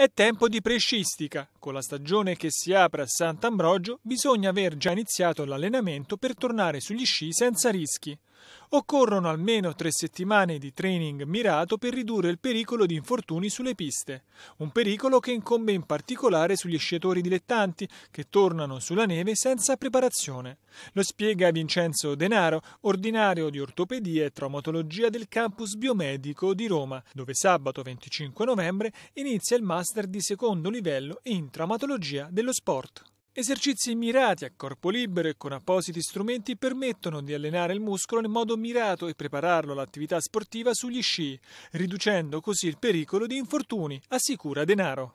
È tempo di prescistica. Con la stagione che si apre a Sant'Ambrogio bisogna aver già iniziato l'allenamento per tornare sugli sci senza rischi. Occorrono almeno tre settimane di training mirato per ridurre il pericolo di infortuni sulle piste, un pericolo che incombe in particolare sugli sciatori dilettanti che tornano sulla neve senza preparazione. Lo spiega Vincenzo Denaro, ordinario di ortopedia e traumatologia del campus biomedico di Roma, dove sabato 25 novembre inizia il master di secondo livello in traumatologia dello sport. Esercizi mirati a corpo libero e con appositi strumenti permettono di allenare il muscolo in modo mirato e prepararlo all'attività sportiva sugli sci, riducendo così il pericolo di infortuni, assicura Denaro.